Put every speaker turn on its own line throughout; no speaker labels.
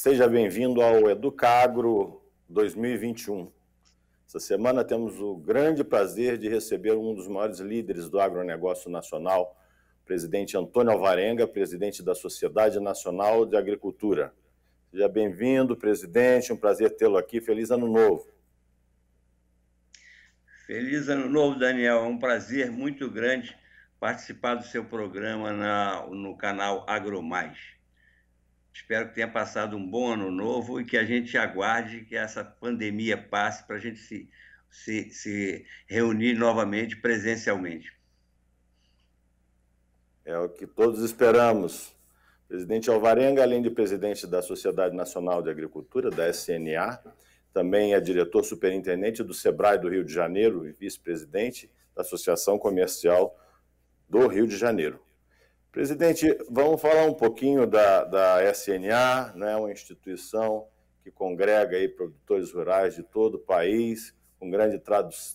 Seja bem-vindo ao Educagro 2021. Essa semana temos o grande prazer de receber um dos maiores líderes do agronegócio nacional, presidente Antônio Alvarenga, presidente da Sociedade Nacional de Agricultura. Seja bem-vindo, presidente, um prazer tê-lo aqui. Feliz ano novo.
Feliz ano novo, Daniel. É um prazer muito grande participar do seu programa na, no canal AgroMais. Espero que tenha passado um bom ano novo e que a gente aguarde que essa pandemia passe para a gente se, se, se reunir
novamente presencialmente. É o que todos esperamos. Presidente Alvarenga, além de presidente da Sociedade Nacional de Agricultura, da SNA, também é diretor superintendente do SEBRAE do Rio de Janeiro e vice-presidente da Associação Comercial do Rio de Janeiro. Presidente, vamos falar um pouquinho da, da SNA, né, uma instituição que congrega aí produtores rurais de todo o país, com grande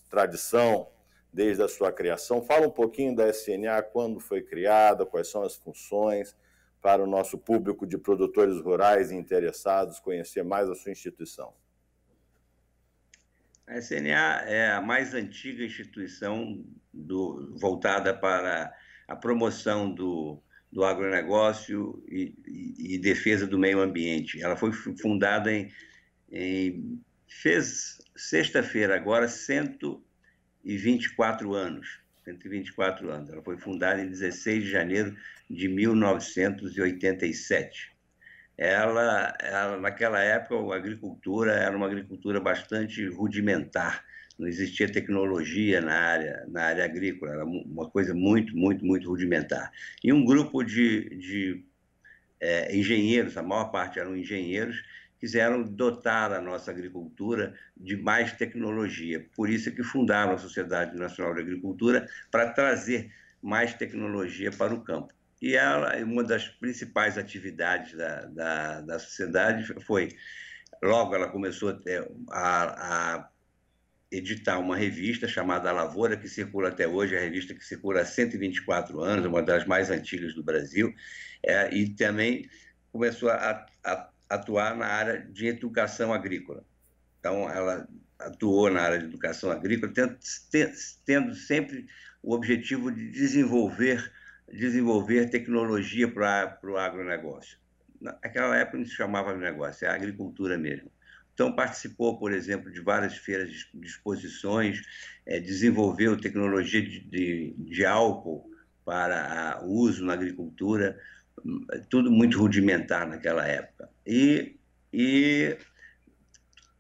tradição desde a sua criação. Fala um pouquinho da SNA, quando foi criada, quais são as funções, para o nosso público de produtores rurais interessados conhecer mais a sua instituição.
A SNA é a mais antiga instituição do, voltada para a promoção do, do agronegócio e, e, e, defesa do meio ambiente. Ela foi fundada em, em fez sexta-feira agora 124 anos. 124 anos. Ela foi fundada em 16 de janeiro de 1987. Ela, ela naquela época, a agricultura era uma agricultura bastante rudimentar não existia tecnologia na área, na área agrícola, era uma coisa muito, muito, muito rudimentar. E um grupo de, de é, engenheiros, a maior parte eram engenheiros, quiseram dotar a nossa agricultura de mais tecnologia. Por isso é que fundaram a Sociedade Nacional de Agricultura para trazer mais tecnologia para o campo. E ela, uma das principais atividades da, da, da sociedade foi, logo ela começou a, a editar uma revista chamada A Lavoura, que circula até hoje, a revista que circula há 124 anos, uma das mais antigas do Brasil, é, e também começou a, a, atuar na área de educação agrícola. Então, ela atuou na área de educação agrícola, tendo, tendo sempre o objetivo de desenvolver, desenvolver tecnologia para o agronegócio. Naquela época não se chamava de negócio é agricultura mesmo. Então, participou, por exemplo, de várias feiras de exposições, é, desenvolveu tecnologia de, de, de álcool para uso na agricultura, hum, tudo muito rudimentar naquela época. E, e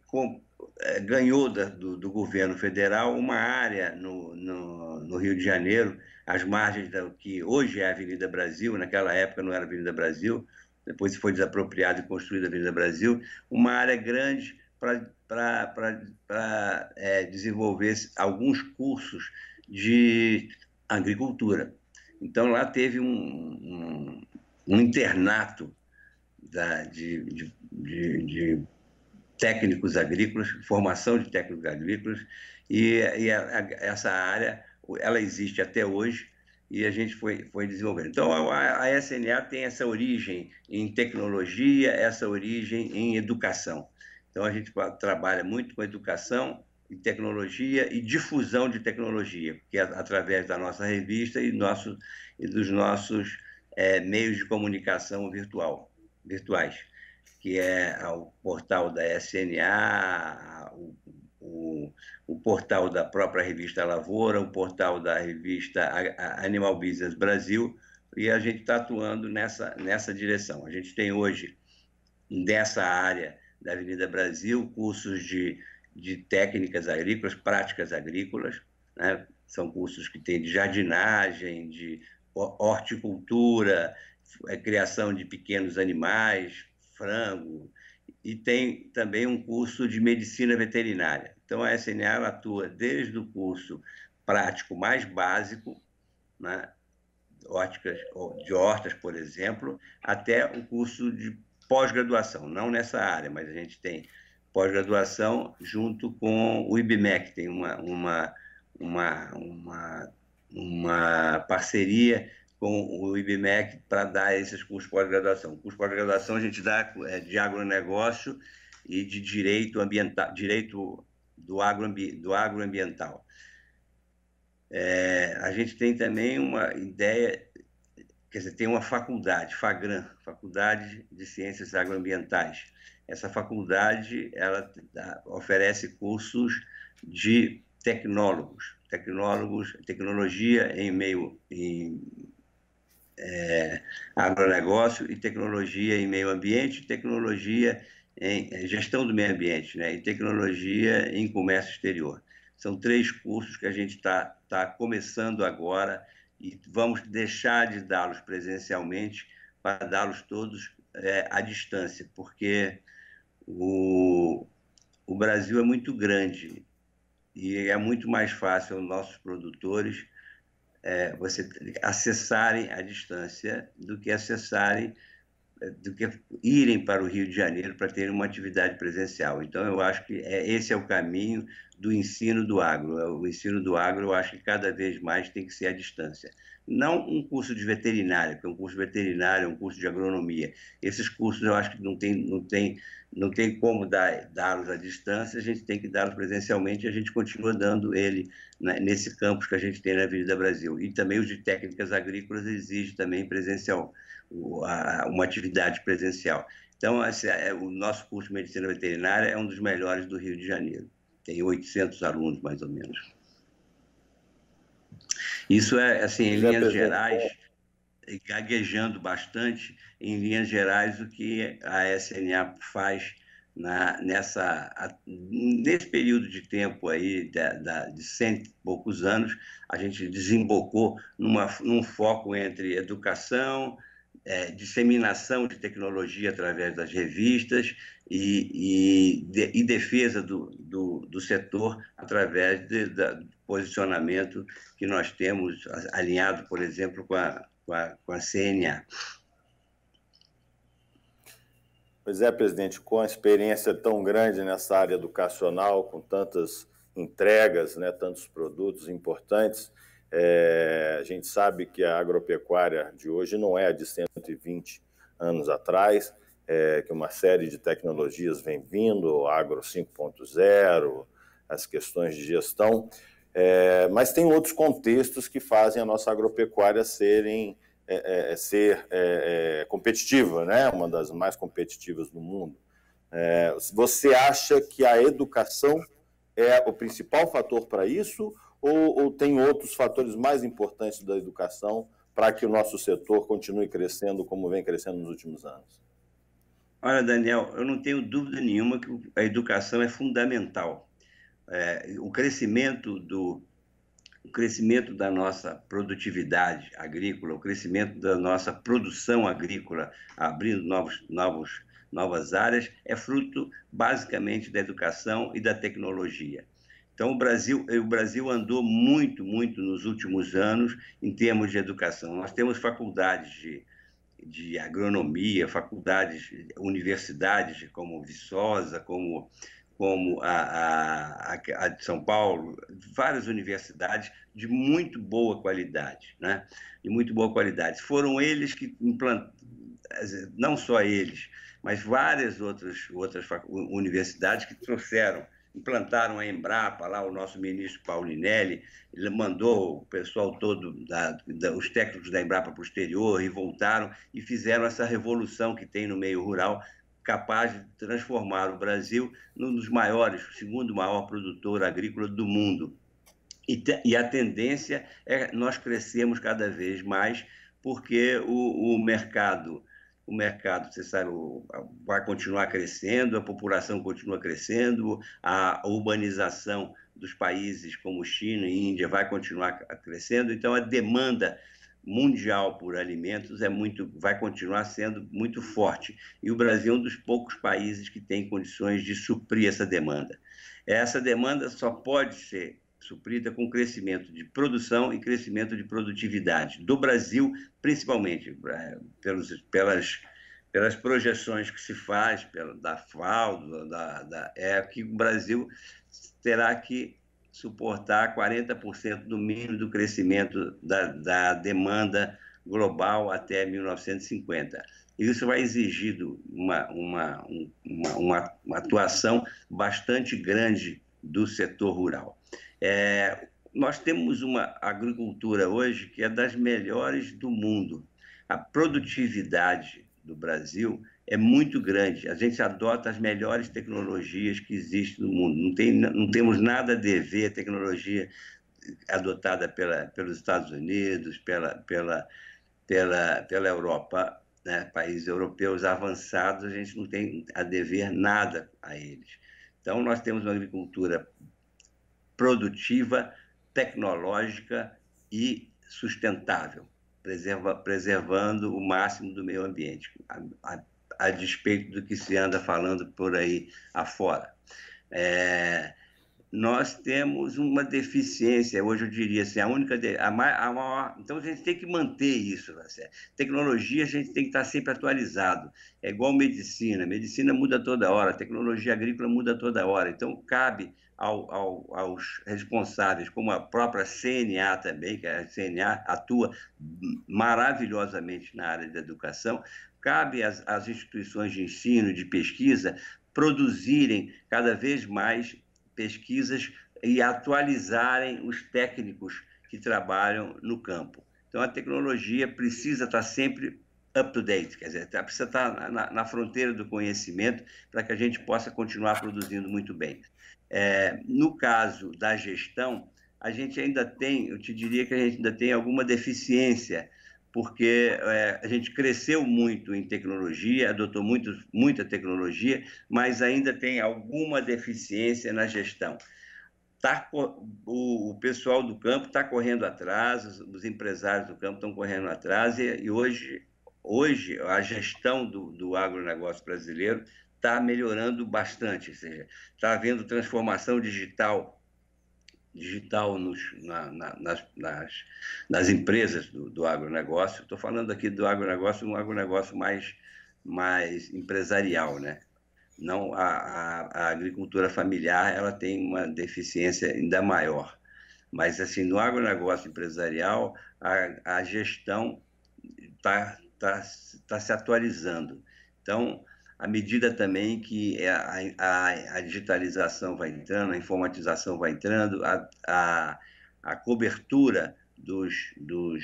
com, é, ganhou da, do, do, governo federal uma área no, no, no, Rio de Janeiro, às margens do que hoje é a Avenida Brasil, naquela época não era Avenida Brasil, depois foi desapropriado e construída a Avenida Brasil, uma área grande para é, desenvolver alguns cursos de agricultura. Então, lá teve um, um, um internato da, de, de, de, de, técnicos agrícolas, formação de técnicos agrícolas, e, e a, a, essa área ela existe até hoje e a gente foi, foi desenvolvendo. Então, a, a SNA tem essa origem em tecnologia, essa origem em educação. Então, a gente trabalha muito com educação e tecnologia e difusão de tecnologia, que é através da nossa revista e, nosso, e dos nossos é, meios de comunicação virtual, virtuais, que é o portal da SNA, o o, portal da própria revista Lavoura, o portal da revista Animal Business Brasil, e a gente está atuando nessa, nessa direção. A gente tem hoje, nessa área da Avenida Brasil, cursos de, de técnicas agrícolas, práticas agrícolas, né? são cursos que tem de jardinagem, de horticultura, é, criação de pequenos animais, frango, e tem também um curso de medicina veterinária. Então, a SNA atua desde o curso prático mais básico, né, óticas, de hortas, por exemplo, até o curso de pós-graduação, não nessa área, mas a gente tem pós-graduação junto com o IBMEC, tem uma, uma, uma, uma, uma parceria com o IBMEC para dar esses cursos pós-graduação. Curso pós-graduação a gente dá é, de agronegócio e de direito ambiental, direito do, agroambi, do agroambiental. É, a gente tem também uma ideia, quer dizer, tem uma faculdade, FAGRAM, Faculdade de Ciências Agroambientais. Essa faculdade, ela oferece cursos de tecnólogos, tecnólogos, tecnologia em meio em é, agronegócio e tecnologia em meio ambiente, tecnologia em é, gestão do meio ambiente né, e tecnologia em comércio exterior. São três cursos que a gente está tá começando agora e vamos deixar de dá-los presencialmente para dá-los todos é, à distância, porque o, o Brasil é muito grande e é muito mais fácil aos nossos produtores é, você acessarem à distância do que acessarem do que irem para o Rio de Janeiro para terem uma atividade presencial. Então, eu acho que é, esse é o caminho do ensino do agro. É, o ensino do agro, eu acho que cada vez mais tem que ser à distância. Não um curso de veterinária, porque um curso de veterinária é um curso de agronomia. Esses cursos eu acho que não tem, não tem, não tem como dá-los à distância, a gente tem que dá-los presencialmente e a gente continua dando ele né, nesse campus que a gente tem na Avenida Brasil. E também os de técnicas agrícolas exigem também presencial, uma atividade presencial. Então, esse, é, o nosso curso de medicina veterinária é um dos melhores do Rio de Janeiro tem 800 alunos, mais ou menos. Isso é, assim, em Já linhas apresentou. gerais, gaguejando bastante, em linhas gerais, o que a SNA faz na, nessa, a, nesse período de tempo aí, da, da, de cento e poucos anos, a gente desembocou numa, num foco entre educação, é, disseminação de tecnologia através das revistas e, e, de, e defesa do, do, do, setor através de, da, do posicionamento que nós temos alinhado, por exemplo, com a, com a, com a CNA.
Pois é, presidente, com a experiência tão grande nessa área educacional, com tantas entregas, né, tantos produtos importantes, é, a gente sabe que a agropecuária de hoje não é a de 120 anos atrás, é, que uma série de tecnologias vem vindo, Agro 5.0, as questões de gestão, é, mas tem outros contextos que fazem a nossa agropecuária serem, é, é, é, ser competitiva, né? uma das mais competitivas do mundo. você acha que a educação é o principal fator para isso ou, ou tem outros fatores mais importantes da educação para que o nosso setor continue crescendo como vem crescendo nos últimos anos?
Olha, Daniel, eu não tenho dúvida nenhuma que a educação é fundamental. É, o crescimento do o crescimento da nossa produtividade agrícola, o crescimento da nossa produção agrícola, abrindo novos, novos, novas áreas, é fruto basicamente da educação e da tecnologia. Então, o Brasil, eh, o Brasil andou muito, muito nos últimos anos em termos de educação. Nós temos faculdades de, de agronomia, faculdades, universidades como Viçosa, como, como a, a, a, de São Paulo, várias universidades de muito boa qualidade, né? de muito boa qualidade. Foram eles que implantaram, não só eles, mas várias outras, outras universidades que trouxeram implantaram a Embrapa, lá o nosso ministro Paulinelli, ele mandou o pessoal todo, da, da, os técnicos da Embrapa para o exterior e voltaram e fizeram essa revolução que tem no meio rural, capaz de transformar o Brasil num dos maiores, segundo maior produtor agrícola do mundo. E, te, e a tendência é nós crescemos cada vez mais, porque o, o mercado o mercado, você sabe, vai continuar crescendo, a população continua crescendo, a urbanização dos países como China e Índia vai continuar crescendo, então a demanda mundial por alimentos é muito, vai continuar sendo muito forte. E o Brasil é um dos poucos países que tem condições de suprir essa demanda. Essa demanda só pode ser suprida com crescimento de produção e crescimento de produtividade, do Brasil principalmente, é, pelos, pelas, pelas projeções que se faz pela, da FAO, da, da, é que o Brasil terá que suportar 40% do mínimo do crescimento da, da demanda global até 1950. Isso vai exigir uma, uma, uma, uma, uma atuação bastante grande do setor rural. É, nós temos uma agricultura hoje que é das melhores do mundo. A produtividade do Brasil é muito grande. A gente adota as melhores tecnologias que existem no mundo. Não, tem, não temos nada a dever à tecnologia adotada pela, pelos Estados Unidos, pela, pela, pela, pela Europa, né? países europeus avançados, a gente não tem a dever nada a eles. Então, nós temos uma agricultura produtiva, tecnológica e sustentável, preserva, preservando o máximo do meio ambiente, a, a, a, despeito do que se anda falando por aí afora. É, nós temos uma deficiência, hoje eu diria assim, a única, a maior, então a gente tem que manter isso, assim. tecnologia a gente tem que estar sempre atualizado, é igual medicina, medicina muda toda hora, tecnologia agrícola muda toda hora, então cabe ao, ao, aos responsáveis, como a própria CNA também, que a CNA atua maravilhosamente na área da educação, cabe às instituições de ensino, de pesquisa, produzirem cada vez mais pesquisas e atualizarem os técnicos que trabalham no campo. Então, a tecnologia precisa estar sempre up-to-date, quer dizer, tá, precisa estar na, na fronteira do conhecimento para que a gente possa continuar produzindo muito bem. É, no caso da gestão, a gente ainda tem, eu te diria que a gente ainda tem alguma deficiência porque é, a gente cresceu muito em tecnologia, adotou muito, muita tecnologia, mas ainda tem alguma deficiência na gestão. Tá, o, o pessoal do campo está correndo atrás, os, os, empresários do campo estão correndo atrás, e, e, hoje, hoje a gestão do, do agronegócio brasileiro está melhorando bastante, ou seja, está havendo transformação digital digital nos, na, na, nas, nas, nas, empresas do, do agronegócio. Estou falando aqui do agronegócio, um agronegócio mais, mais empresarial, né? Não, a, a, a agricultura familiar ela tem uma deficiência ainda maior. Mas, assim, no agronegócio empresarial, a, a gestão está tá, tá se atualizando. Então, à medida também que é a, a, a digitalização vai entrando, a informatização vai entrando, a, a, a cobertura dos, dos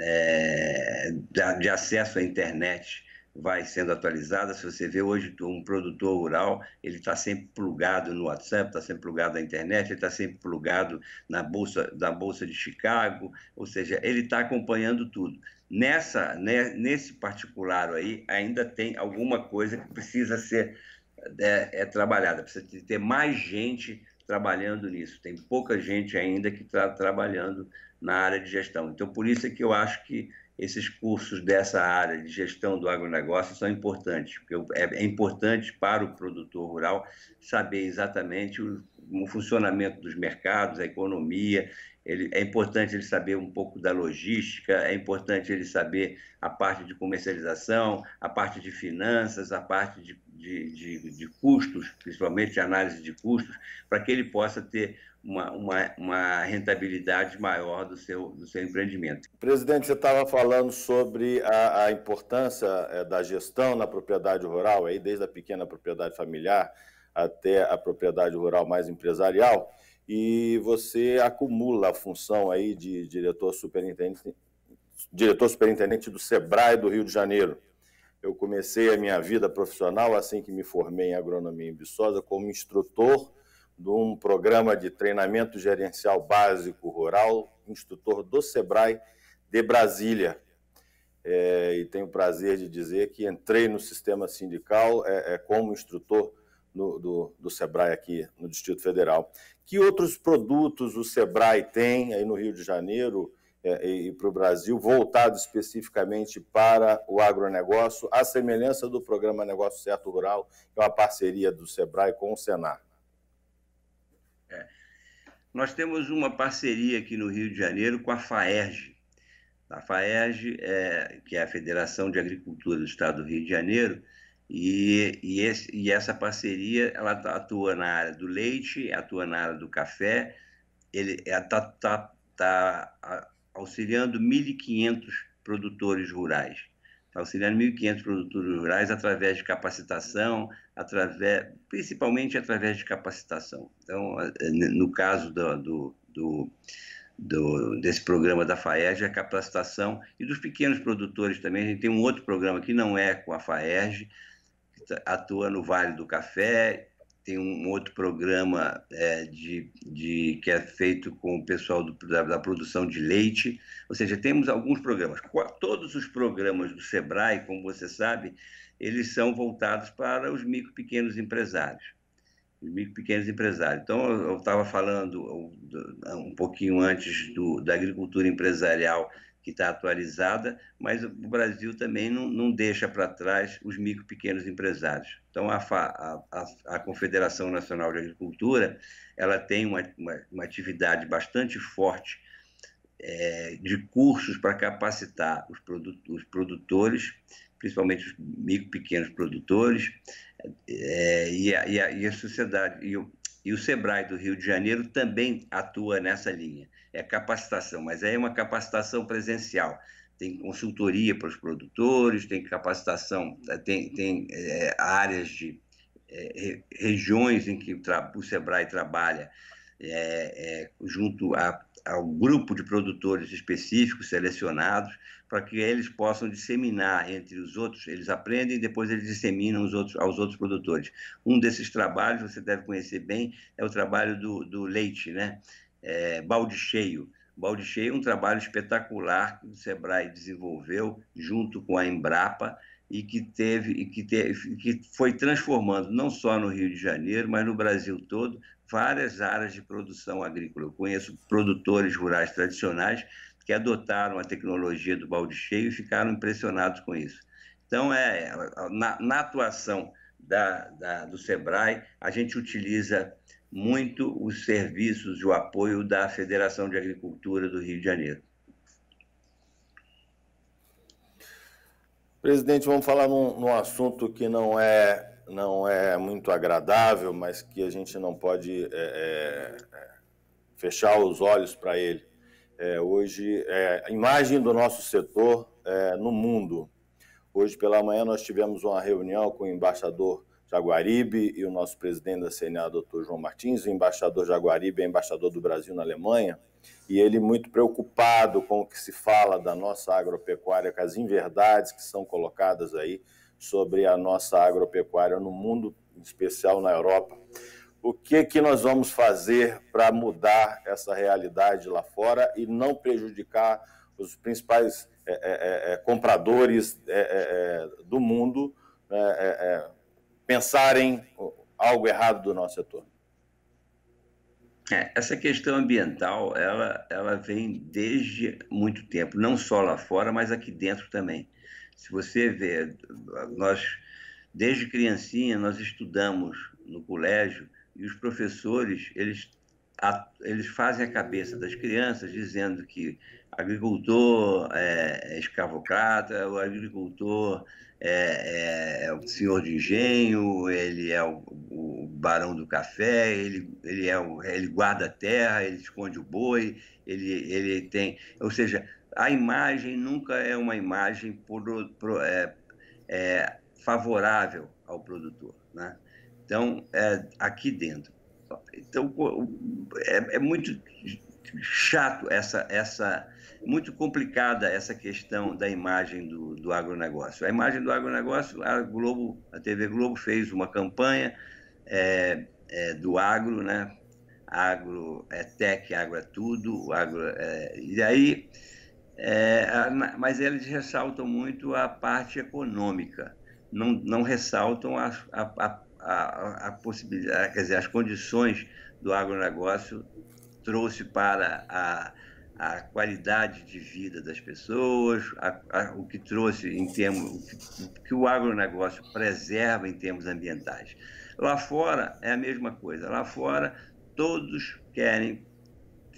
é, de acesso à internet vai sendo atualizada. Se você vê hoje um produtor rural, ele está sempre plugado no WhatsApp, está sempre plugado na internet, ele está sempre plugado na bolsa, na bolsa de Chicago, ou seja, ele está acompanhando tudo. Nessa, né, nesse particular aí, ainda tem alguma coisa que precisa ser é, é trabalhada, precisa ter mais gente trabalhando nisso. Tem pouca gente ainda que está trabalhando na área de gestão. Então, por isso é que eu acho que esses cursos dessa área de gestão do agronegócio são importantes, porque é, é importante para o produtor rural saber exatamente o, o funcionamento dos mercados, a economia ele, é importante ele saber um pouco da logística, é importante ele saber a parte de comercialização, a parte de finanças, a parte de, de, de, de custos, principalmente análise de custos, para que ele possa ter uma, uma, uma, rentabilidade maior
do seu, do seu empreendimento. Presidente, você estava falando sobre a, a importância é, da gestão na propriedade rural, aí desde a pequena propriedade familiar até a propriedade rural mais empresarial e você acumula a função aí de diretor superintendente, diretor superintendente do SEBRAE do Rio de Janeiro. Eu comecei a minha vida profissional assim que me formei em agronomia em Viçosa como instrutor de um programa de treinamento gerencial básico rural, instrutor do SEBRAE de Brasília. É, e tenho o prazer de dizer que entrei no sistema sindical é, é como instrutor no, do, do SEBRAE aqui no Distrito Federal. Que outros produtos o Sebrae tem aí no Rio de Janeiro é, e, e para o Brasil, voltado especificamente para o agronegócio, à semelhança do programa Negócio Certo Rural, que é uma parceria do Sebrae com o Senar?
É. Nós temos uma parceria aqui no Rio de Janeiro com a Faerg. A Faerg é, que é a Federação de Agricultura do Estado do Rio de Janeiro, e, e, esse, e essa parceria ela tá, atua na área do leite, atua na área do café, ele está é, tá, tá, tá auxiliando 1.500 produtores rurais. Está auxiliando 1.500 produtores rurais através de capacitação, através, principalmente através de capacitação. Então, é, é, no caso do, do, do do, desse programa da FAERJ, a capacitação e dos pequenos produtores também. A gente tem um outro programa que não é com a FAERJ, atua no Vale do Café, tem um outro programa é, de, de, que é feito com o pessoal do, da, da, produção de leite. Ou seja, temos alguns programas. Todos os programas do SEBRAE, como você sabe, eles são voltados para os micro pequenos empresários. Os micro pequenos empresários. Então, eu estava falando um pouquinho antes do, da agricultura empresarial que está atualizada, mas o Brasil também não, não deixa para trás os micro e pequenos empresários. Então, a, a, a, Confederação Nacional de Agricultura ela tem uma, uma, uma atividade bastante forte é, de cursos para capacitar os, os produtores, principalmente os micro e pequenos produtores, é, e, a, e, a, e, a, sociedade. E o, e o SEBRAE do Rio de Janeiro também atua nessa linha é capacitação, mas aí é uma capacitação presencial. Tem consultoria para os produtores, tem capacitação, tem, tem é, áreas de é, regiões em que o, o Sebrae trabalha é, junto a, ao grupo de produtores específicos selecionados para que eles possam disseminar entre os outros. Eles aprendem e depois eles disseminam os outros, aos outros produtores. Um desses trabalhos, você deve conhecer bem, é o trabalho do, do leite, né? é, Balde Cheio. Balde Cheio é um trabalho espetacular que o Sebrae desenvolveu junto com a Embrapa e que teve e que, teve, que foi transformando não só no Rio de Janeiro, mas no Brasil todo, várias áreas de produção agrícola. Eu conheço produtores rurais tradicionais que adotaram a tecnologia do balde cheio e ficaram impressionados com isso. Então, é, na, na atuação da, da, do SEBRAE, a gente utiliza muito os serviços e o apoio da Federação de Agricultura do Rio de
Janeiro. Presidente, vamos falar num, num assunto que não é, não é muito agradável, mas que a gente não pode é, é, fechar os olhos para ele. É, hoje, é, a imagem do nosso setor é, no mundo. Hoje pela manhã nós tivemos uma reunião com o embaixador Jaguaribe e o nosso presidente da CNA, doutor João Martins, o embaixador Jaguaribe é embaixador do Brasil na Alemanha, e ele muito preocupado com o que se fala da nossa agropecuária, com as inverdades que são colocadas aí sobre a nossa agropecuária no mundo, em especial na Europa. O que, que nós vamos fazer para mudar essa realidade lá fora e não prejudicar os principais é, é, é, compradores eh, eh, eh, do mundo? É, pensarem algo errado do nosso setor.
É, essa questão ambiental, ela, ela vem desde muito tempo, não só lá fora, mas aqui dentro também. Se você vê, nós, desde criancinha, nós estudamos no colégio e os professores, eles, a, eles fazem a cabeça das crianças dizendo que agricultor é, é escravocrata, o agricultor é, é, é o senhor de engenho, ele é o, o, barão do café, ele, ele, é o, ele guarda a terra, ele esconde o boi, ele, ele tem. Ou seja, a imagem nunca é uma imagem pro, pro, é, é, favorável ao produtor. Né? Então, é, aqui dentro. Então, é, é muito chato essa essa muito complicada essa questão da imagem do, do agronegócio. A imagem do agronegócio, a Globo, a TV Globo fez uma campanha é, é, do agro, né? Agro é tech, agro é tudo, agro é, e aí, é, mas eles ressaltam muito a parte econômica, não, não ressaltam a, a, a, a possibilidade, quer dizer, as condições do agronegócio trouxe para a, a qualidade de vida das pessoas, a, a, o que trouxe em termos, o que, o que o agronegócio preserva em termos ambientais. Lá fora é a mesma coisa. Lá fora todos querem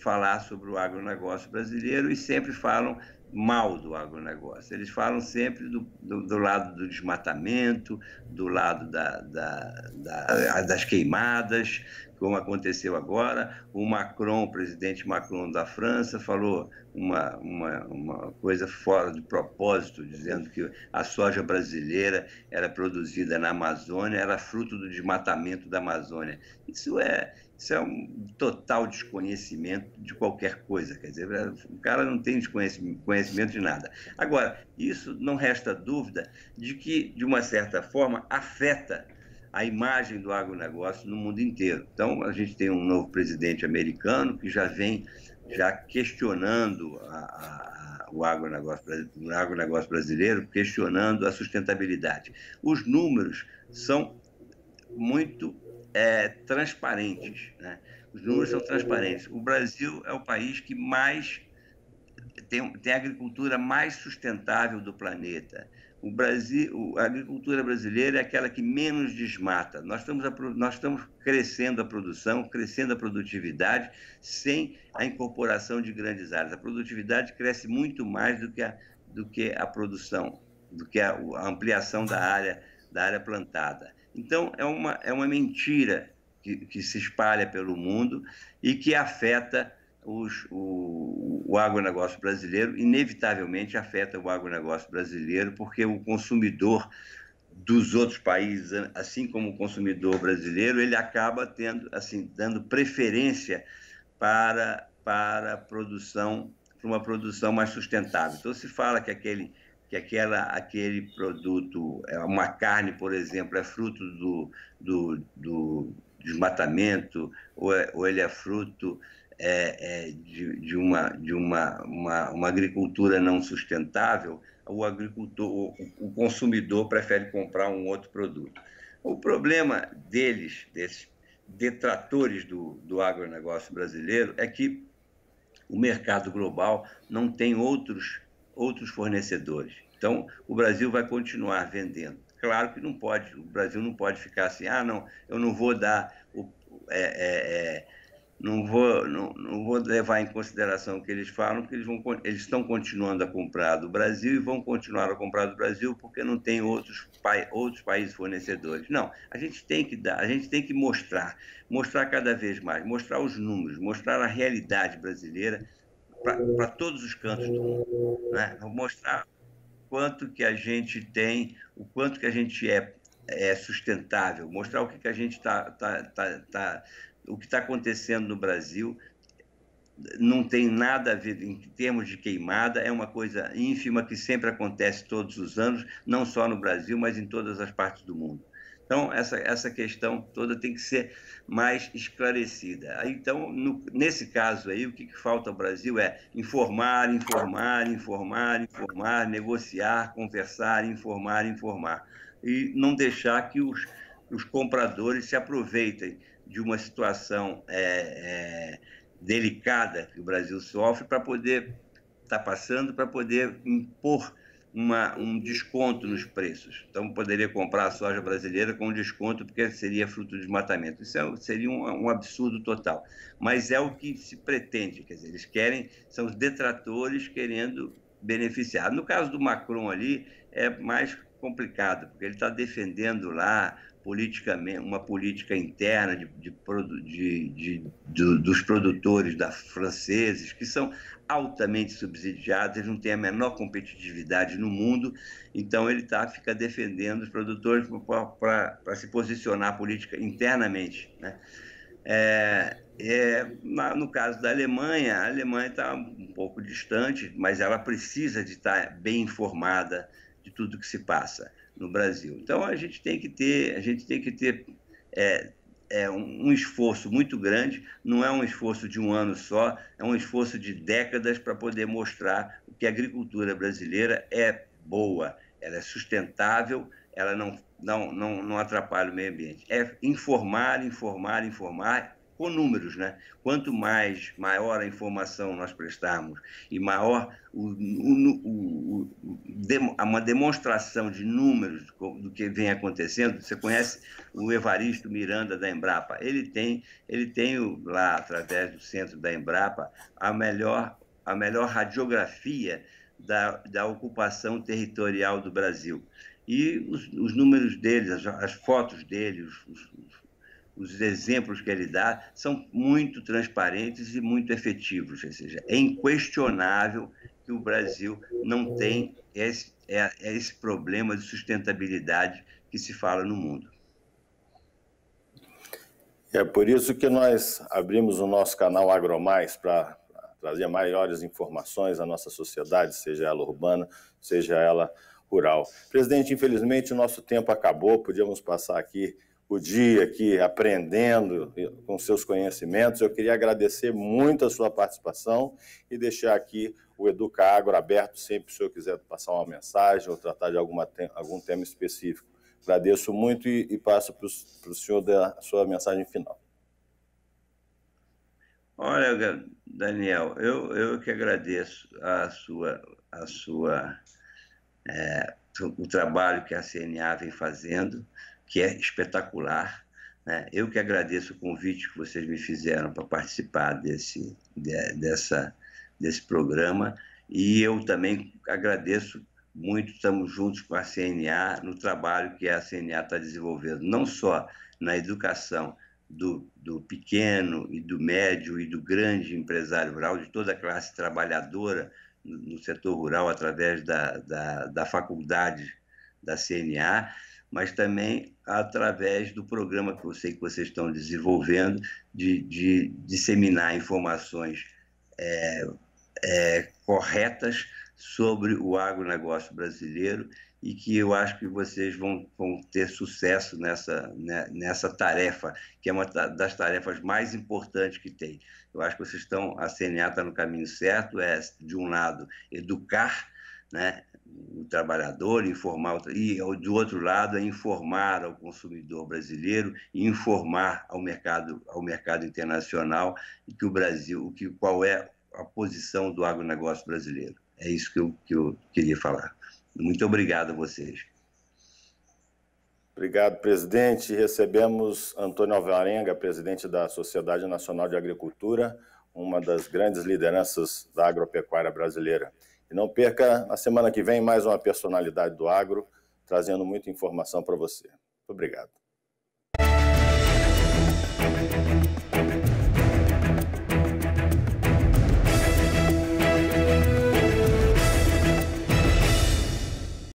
falar sobre o agronegócio brasileiro e sempre falam mal do agronegócio. Eles falam sempre do, do, do lado do desmatamento, do lado da, da, da, das queimadas, como aconteceu agora. O Macron, o presidente Macron da França, falou uma, uma, uma coisa fora de propósito, dizendo que a soja brasileira era produzida na Amazônia, era fruto do desmatamento da Amazônia. Isso é isso é um total desconhecimento de qualquer coisa, quer dizer, é, o cara não tem conhecimento de nada. Agora, isso não resta dúvida de que, de uma certa forma, afeta a imagem do agronegócio no mundo inteiro. Então, a gente tem um novo presidente americano que já vem já questionando a, a, o, agronegócio, o agronegócio brasileiro, questionando a sustentabilidade. Os números são muito é, transparentes. Né? Os números são transparentes. O Brasil é o país que mais tem, tem a agricultura mais sustentável do planeta. O Brasil, a agricultura brasileira é aquela que menos desmata. Nós estamos, a, nós estamos crescendo a produção, crescendo a produtividade, sem a incorporação de grandes áreas. A produtividade cresce muito mais do que a, do que a produção, do que a, a ampliação da área, da área plantada. Então, é uma, é uma mentira que, que se espalha pelo mundo e que afeta os, o, o agronegócio brasileiro, inevitavelmente afeta o agronegócio brasileiro, porque o consumidor dos outros países, assim como o consumidor brasileiro, ele acaba tendo, assim, dando preferência para, para produção, para uma produção mais sustentável. Então se fala que aquele que aquela, aquele produto, é, uma carne, por exemplo, é fruto do, do, do desmatamento ou, é, ou ele é fruto é, é, de, de, uma, de uma, uma, uma, agricultura não sustentável, o agricultor, o, o consumidor prefere comprar um outro produto. O problema deles, desses detratores do, do agronegócio brasileiro, é que o mercado global não tem outros outros fornecedores. Então, o Brasil vai continuar vendendo. Claro que não pode, o Brasil não pode ficar assim, ah, não, eu não vou dar, o, é, é, é, não, vou, não, não vou levar em consideração o que eles falam, porque eles, vão, eles estão continuando a comprar do Brasil e vão continuar a comprar do Brasil porque não tem outros, outros países fornecedores. Não, a gente tem que dar, a gente tem que mostrar, mostrar cada vez mais, mostrar os números, mostrar a realidade brasileira para todos os cantos do mundo. Né? Vou mostrar quanto que a gente tem, o quanto que a gente é, é sustentável, mostrar o que, que a gente está, tá, tá, tá, o que está acontecendo no Brasil não tem nada a ver em termos de queimada, é uma coisa ínfima que sempre acontece todos os anos, não só no Brasil, mas em todas as partes do mundo. Então, essa, essa questão toda tem que ser mais esclarecida. Então, no, nesse caso aí, o que, que falta ao Brasil é informar, informar, informar, informar, negociar, conversar, informar, informar. E não deixar que os, os compradores se aproveitem de uma situação é, é, delicada que o Brasil sofre para poder estar tá passando, para poder impor uma, um desconto nos preços. Então, poderia comprar a soja brasileira com desconto, porque seria fruto de desmatamento. Isso é, seria um, um, absurdo total. Mas é o que se pretende, quer dizer, eles querem, são os detratores querendo beneficiar. No caso do Macron ali, é mais complicado, porque ele está defendendo lá politicamente, uma política interna de, de, de, de, dos produtores da franceses, que são altamente subsidiados, eles não têm a menor competitividade no mundo, então ele tá, fica defendendo os produtores para se posicionar política internamente. Né? É, é, no caso da Alemanha, a Alemanha está um pouco distante, mas ela precisa de estar tá bem informada de tudo que se passa no Brasil. Então a gente tem que ter, a gente tem que ter é, é um, um esforço muito grande, não é um esforço de um ano só, é um esforço de décadas para poder mostrar que a agricultura brasileira é boa, ela é sustentável, ela não, não, não, não atrapalha o meio ambiente. É informar, informar, informar com números, né? Quanto mais maior a informação nós prestarmos e maior o, o, o, uma demonstração de números do que vem acontecendo, você conhece o Evaristo Miranda da Embrapa, ele tem, ele tem lá através do centro da Embrapa a melhor a melhor radiografia da, da ocupação territorial do Brasil. E os, os números dele, as, as fotos dele, os, os os exemplos que ele dá são muito transparentes e muito efetivos, ou seja, é inquestionável que o Brasil não tem esse, é, é, esse problema de sustentabilidade
que se fala no mundo. É por isso que nós abrimos o nosso canal AgroMais para trazer maiores informações à nossa sociedade, seja ela urbana, seja ela rural. Presidente, infelizmente o nosso tempo acabou, podíamos passar aqui o dia aqui aprendendo com seus conhecimentos. Eu queria agradecer muito a sua participação e deixar aqui o Educa Agro aberto sempre se o senhor quiser passar uma mensagem ou tratar de alguma, algum tema específico. Agradeço muito e, e passo para o senhor a sua mensagem final.
Olha, Daniel, eu, eu que agradeço a sua, a sua é o trabalho que a CNA vem fazendo, que é espetacular. Né? Eu que agradeço o convite que vocês me fizeram para participar desse, de, dessa, desse programa e eu também agradeço muito, estamos juntos com a CNA no trabalho que a CNA está desenvolvendo, não só na educação do, do pequeno e do médio e do grande empresário rural, de toda a classe trabalhadora, no setor rural através da, da, da faculdade da CNA, mas também através do programa que eu sei que vocês estão desenvolvendo de, de disseminar informações é, é, corretas sobre o agronegócio brasileiro e que eu acho que vocês vão, vão ter sucesso nessa, né, nessa tarefa, que é uma das tarefas mais importantes que tem. Eu acho que vocês estão, a CNA está no caminho certo, é, de um lado, educar né, o trabalhador, informar, e do outro lado, é informar ao consumidor brasileiro informar ao mercado, ao mercado internacional que o Brasil, que, qual é a posição do agronegócio brasileiro. É isso que eu, que eu queria falar. Muito obrigado a vocês.
Obrigado, presidente. Recebemos Antônio Alvarenga, presidente da Sociedade Nacional de Agricultura, uma das grandes lideranças da agropecuária brasileira. E não perca, na semana que vem, mais uma personalidade do agro, trazendo muita informação para você. Muito obrigado.